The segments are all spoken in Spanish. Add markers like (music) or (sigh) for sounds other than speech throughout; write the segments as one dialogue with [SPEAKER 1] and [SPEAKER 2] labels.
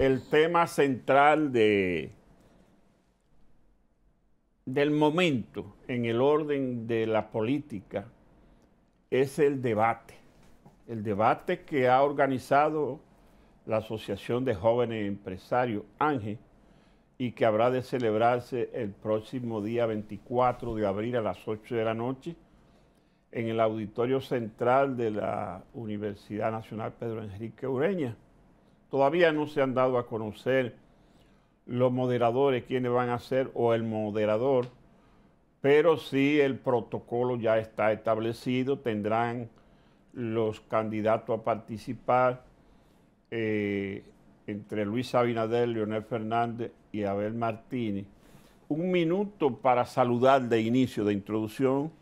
[SPEAKER 1] el tema central del momento en el orden de la política es el debate. El debate que ha organizado la Asociación de Jóvenes Empresarios, ANGE, y que habrá de celebrarse el próximo día 24 de abril a las 8 de la noche en el Auditorio Central de la Universidad Nacional Pedro Enrique Ureña. Todavía no se han dado a conocer los moderadores, quiénes van a ser o el moderador, pero sí el protocolo ya está establecido, tendrán los candidatos a participar eh, entre Luis Abinader, Leonel Fernández y Abel Martínez. Un minuto para saludar de inicio, de introducción,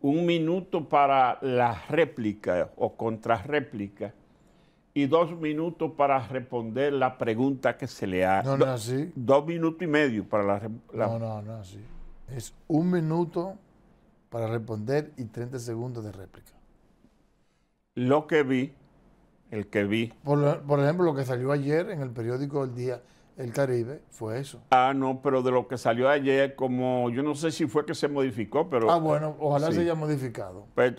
[SPEAKER 1] un minuto para la réplica o contrarréplica y dos minutos para responder la pregunta que se le ha. No, no así. Dos minutos y medio para la, No,
[SPEAKER 2] no, no así. Es un minuto
[SPEAKER 1] para responder y 30 segundos de réplica. Lo que vi, el que vi.
[SPEAKER 2] Por, por ejemplo, lo que salió ayer en el periódico El Día, el Caribe
[SPEAKER 1] fue eso. Ah, no, pero de lo que salió ayer, como yo no sé si fue que se modificó, pero... Ah, bueno, ojalá se haya
[SPEAKER 2] modificado.
[SPEAKER 1] Pues,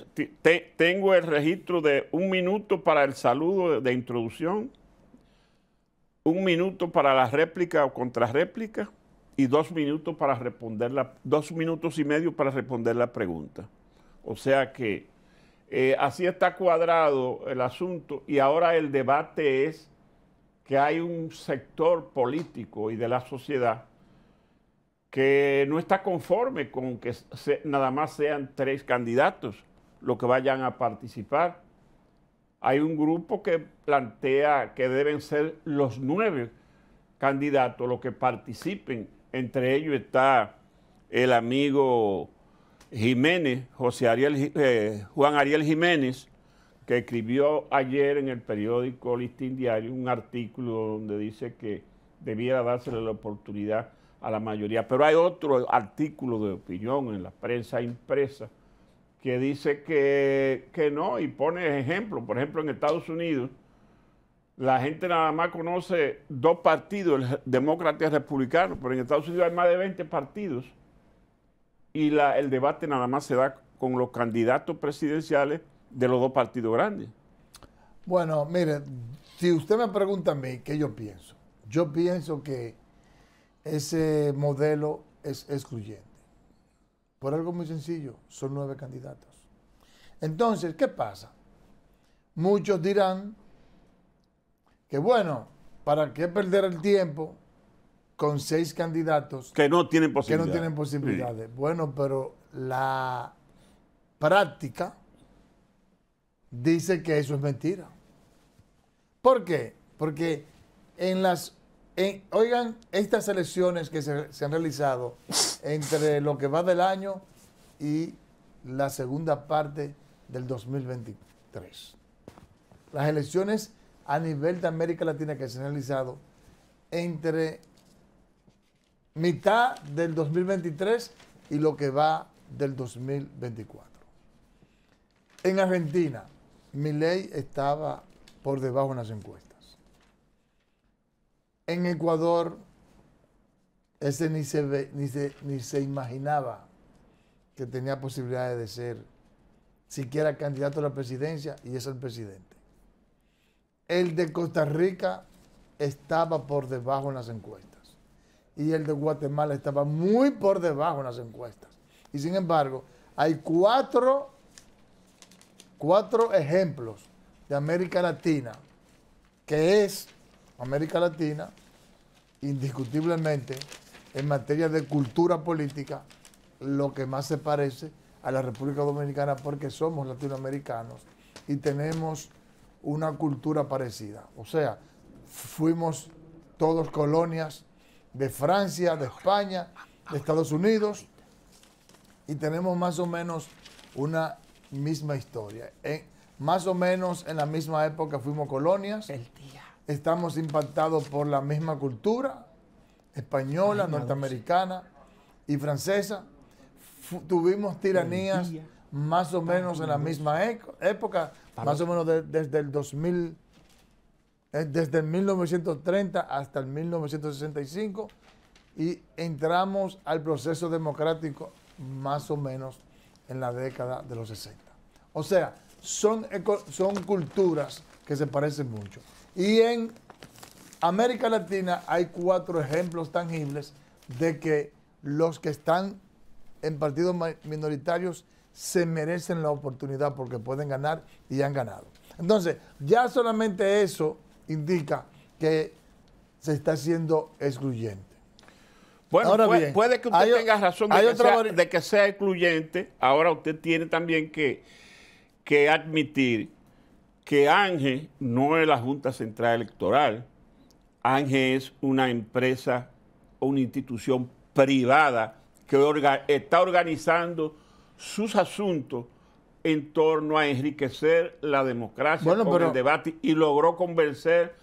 [SPEAKER 1] tengo el registro de un minuto para el saludo de, introducción, un minuto para la réplica o contrarréplica y dos minutos para responder dos minutos y medio para responder la pregunta. O sea que eh, así está cuadrado el asunto y ahora el debate es que hay un sector político y de la sociedad que no está conforme con que nada más sean tres candidatos los que vayan a participar. Hay un grupo que plantea que deben ser los nueve candidatos los que participen. Entre ellos está el amigo Jiménez, José Ariel, eh, Juan Ariel Jiménez, que escribió ayer en el periódico Listín Diario un artículo donde dice que debiera dársele la oportunidad a la mayoría. Pero hay otro artículo de opinión en la prensa impresa que dice que, no y pone ejemplo. Por ejemplo, en Estados Unidos la gente nada más conoce dos partidos, el demócrata y el republicano, pero en Estados Unidos hay más de 20 partidos y el debate nada más se da con los candidatos presidenciales de los dos partidos grandes.
[SPEAKER 2] Bueno, mire, si usted me pregunta a mí qué yo pienso, yo pienso que ese modelo es excluyente. Por algo muy sencillo, son nueve candidatos. Entonces, ¿qué pasa? Muchos dirán que bueno, ¿para qué perder el tiempo con seis candidatos?
[SPEAKER 1] Que no tienen posibilidades. no tienen posibilidades.
[SPEAKER 2] Bueno, pero la práctica dice que eso es mentira. ¿Por qué? Porque en las, oigan, estas elecciones que se han realizado entre lo que va del año y la segunda parte del 2023. Las elecciones a nivel de América Latina que se han realizado entre mitad del 2023 y lo que va del 2024. En Argentina, mi ley estaba por debajo en las encuestas. En Ecuador, ese ni se, ni ni se imaginaba que tenía posibilidades de ser siquiera candidato a la presidencia y es el presidente. El de Costa Rica estaba por debajo en las encuestas y el de Guatemala estaba muy por debajo en las encuestas. Y sin embargo, hay cuatro cuatro ejemplos de América Latina, que es América Latina, indiscutiblemente, en materia de cultura política, lo que más se parece a la República Dominicana porque somos latinoamericanos y tenemos una cultura parecida. O sea, fuimos todos colonias de Francia, de España, de Estados Unidos y tenemos más o menos una misma historia. más o menos en la misma época fuimos colonias. Estamos impactados por la misma cultura española, norteamericana y francesa. tuvimos tiranías más o menos en la misma época, más o menos desde el 2000, eh, desde el 1930 hasta el 1965 y entramos al proceso democrático más o menos en la década de los 60. O sea, son, son culturas que se parecen mucho. Y en América Latina hay cuatro ejemplos tangibles de que los que están en partidos minoritarios se merecen la oportunidad porque pueden ganar y han ganado. Entonces, ya solamente eso indica que se está siendo excluyente. Bueno, puede, que usted tenga razón de
[SPEAKER 1] que sea excluyente. Ahora usted tiene también que que admitir que ANGE no es la Junta Central Electoral, ANGE es una empresa o una institución privada que está organizando sus asuntos en torno a enriquecer la democracia con el debate y logró convencer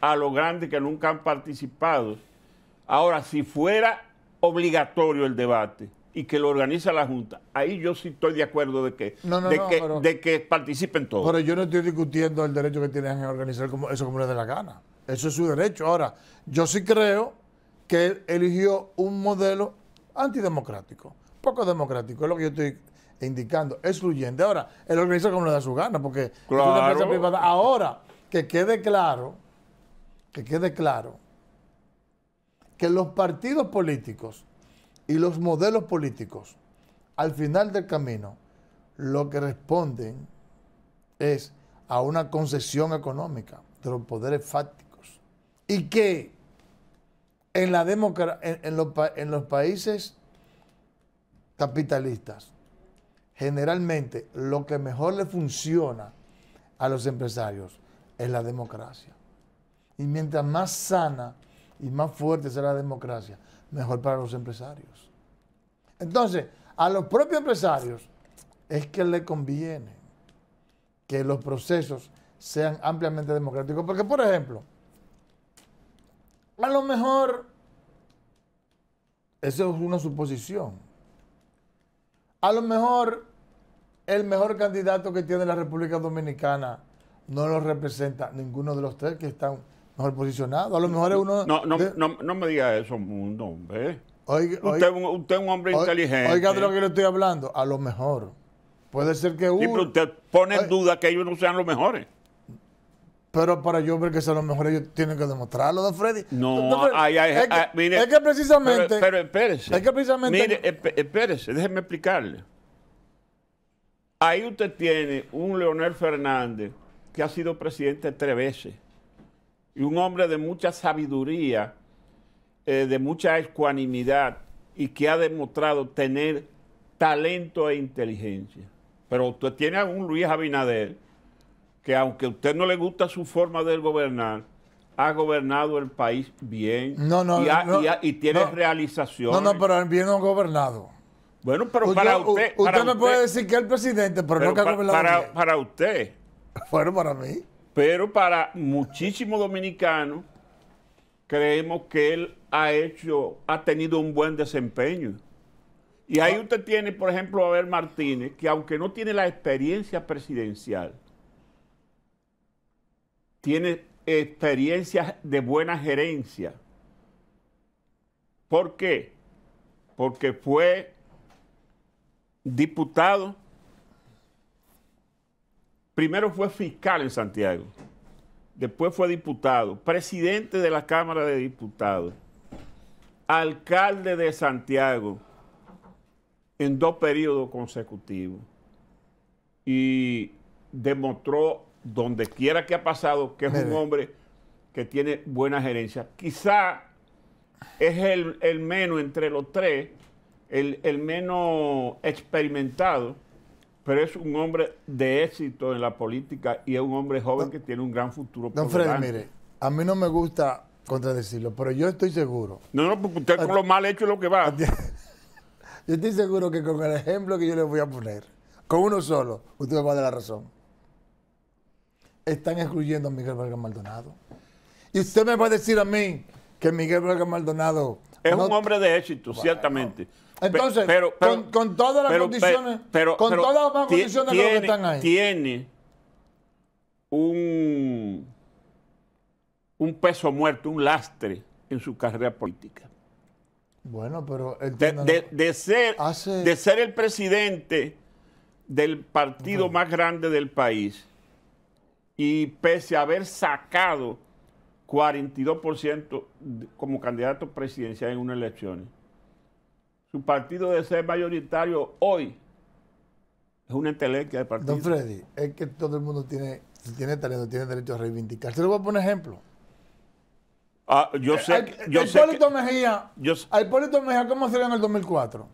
[SPEAKER 1] a los grandes que nunca han participado. Ahora, si fuera obligatorio el debate, y que lo organiza la Junta. Ahí yo sí estoy de acuerdo de que, de, que participen todos. Pero yo no
[SPEAKER 2] estoy discutiendo el derecho que tienen a organizar como, eso como les dé la gana. Eso es su derecho. Ahora, yo sí creo que él eligió un modelo antidemocrático, poco democrático, es lo que yo estoy indicando, excluyente. Ahora, él organiza como le da su gana, porque es una empresa privada. Ahora, que quede claro, que quede claro, que los partidos políticos y los modelos políticos, al final del camino, lo que responden es a una concesión económica de los poderes fácticos. Y que en, la en, los, en los países capitalistas, generalmente lo que mejor le funciona a los empresarios es la democracia. Y mientras más sana y más fuerte sea la democracia, mejor para los empresarios. Entonces, a los propios empresarios es que le conviene que los procesos sean ampliamente democráticos. Porque, por ejemplo, a lo mejor, eso es una suposición, a lo mejor el mejor candidato que tiene la República Dominicana no lo representa ninguno de los tres que están Mejor posicionado. A lo mejor es uno. No, no,
[SPEAKER 1] no, me diga eso, mundo, hombre. Oiga, usted, es un hombre inteligente. Oiga de lo que le estoy hablando. A lo mejor. Puede ser que uno. y usted pone en duda que ellos no sean los mejores.
[SPEAKER 2] Pero para yo ver que sean los mejores, ellos tienen que demostrarlo, don Freddy.
[SPEAKER 1] No, ay, ay, es, que, precisamente. Pero, pero, Es que precisamente. Mire, espérese, déjeme explicarle. Ahí usted tiene un Leonel Fernández que ha sido presidente tres veces y un hombre de mucha sabiduría, eh, de mucha ecuanimidad y que ha demostrado tener talento e inteligencia. Pero usted tiene a un Luis Abinader que aunque a usted no le gusta su forma de gobernar, ha gobernado el país bien no, no, y, y, tiene realizaciones. No,
[SPEAKER 2] no, pero bien no gobernado.
[SPEAKER 1] Bueno, pero para usted... usted me puede decir que es el presidente, pero, nunca no ha gobernado para, para usted. (laughs) Bueno, para mí. Pero para muchísimos dominicanos, creemos que él ha hecho, ha tenido un buen desempeño. Y ahí ah. usted tiene, por ejemplo, a Martínez, que aunque no tiene la experiencia presidencial, tiene experiencia de buena gerencia. ¿Por qué? Porque fue diputado Primero fue fiscal en Santiago, después fue diputado, presidente de la Cámara de Diputados, alcalde de Santiago en dos periodos consecutivos y demostró donde quiera que ha pasado que es un hombre que tiene buena gerencia. Quizá es el, menos entre los tres, el menos experimentado, pero es un hombre de éxito en la política y es un hombre joven que tiene un gran futuro. Don Freddy, mire,
[SPEAKER 2] a mí no me gusta contradecirlo, pero yo estoy seguro.
[SPEAKER 1] No, no, porque usted con lo mal hecho es lo que va. (laughs) yo
[SPEAKER 2] estoy seguro que con el ejemplo que yo le voy a poner, con uno solo, usted me va a dar la razón. Están excluyendo a Miguel Vargas Maldonado. Y usted me va a decir a mí que Miguel Vargas Maldonado es un
[SPEAKER 1] hombre de éxito, ciertamente. Entonces, pero, con, todas las condiciones, con todas las condiciones tiene, que están ahí. Tiene un, peso muerto, un lastre en su carrera política.
[SPEAKER 2] Bueno, pero de,
[SPEAKER 1] ser, de ser el presidente del partido más grande del país y pese a haber sacado 42% como candidato presidencial en unas elecciones. Su partido de ser mayoritario hoy es una entelequia de partido. Don Freddy,
[SPEAKER 2] es que todo el mundo tiene, tiene talento, tiene derecho a reivindicarse. Le voy a poner ejemplo.
[SPEAKER 1] Ah, eh, yo sé, yo Hipólito
[SPEAKER 2] Mejía, yo, a Hipólito Mejía, ¿cómo sería en el 2004?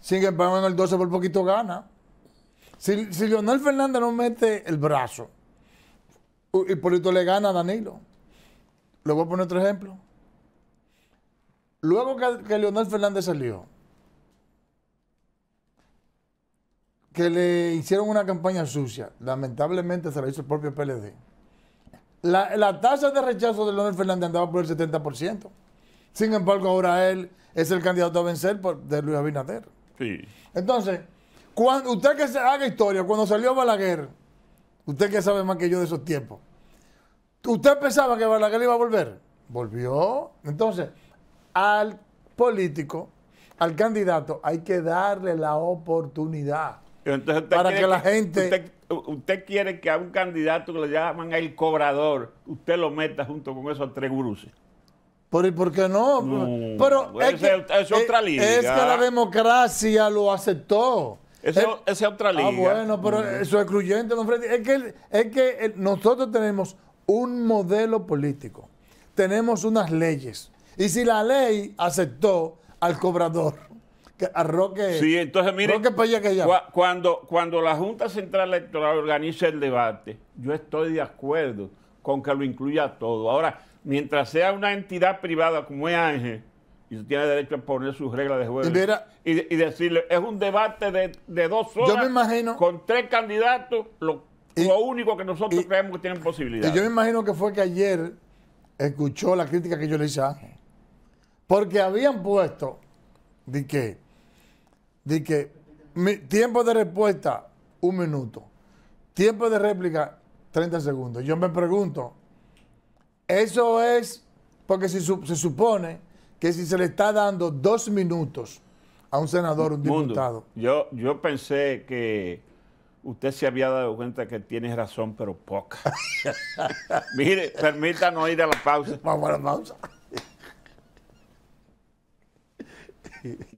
[SPEAKER 2] Sin embargo, en el 12 por poquito gana. Si, si Leonel Fernández no mete el brazo, Hipólito le gana a Danilo. Le voy a poner otro ejemplo. Luego que, que Leonel Fernández salió, que le hicieron una campaña sucia, lamentablemente se la hizo el propio PLD. La, la tasa de rechazo de Leonel Fernández andaba por el 70%. Sin embargo, ahora él es el candidato a vencer por, de Luis Abinader. Entonces, cuando, usted que se haga historia, cuando salió Balaguer, Usted que sabe más que yo de esos tiempos. ¿Usted pensaba que Balaguer iba a volver? Volvió. Entonces, al político, al candidato, hay que darle la oportunidad.
[SPEAKER 1] Entonces para que, la gente... Usted, quiere que a un candidato que le llaman el cobrador, usted lo meta junto con esos tres guruses.
[SPEAKER 2] ¿Por, ¿Por qué no? pero es,
[SPEAKER 1] otra línea. Es que la
[SPEAKER 2] democracia lo aceptó.
[SPEAKER 1] Esa eh, es, otra línea. Ah, bueno, pero eso
[SPEAKER 2] es excluyente, don Freddy. Es que, es que eh, nosotros tenemos un modelo político. Tenemos unas leyes. Y si la ley aceptó al cobrador, que, a Roque, sí, entonces, mire, Roque que
[SPEAKER 1] cuando, cuando la Junta Central Electoral organiza el debate, yo estoy de acuerdo con que lo incluya todo. Ahora, mientras sea una entidad privada como es Ángel, tiene derecho a poner sus reglas de juego. y, decirle, es un debate de, dos horas con tres candidatos, lo, lo único que nosotros creemos que tienen posibilidad. yo me
[SPEAKER 2] imagino que fue que ayer escuchó la crítica que yo le hice a Porque habían puesto de que, de que tiempo de respuesta, un minuto. Tiempo de réplica, 30 segundos. Yo me pregunto, eso es porque si se supone que si se le está dando dos minutos a un senador, un diputado.
[SPEAKER 1] yo, yo pensé que usted se había dado cuenta que tiene razón, pero poca. (laughs) Mire, permítanos ir a la pausa. Vamos a la pausa. (laughs)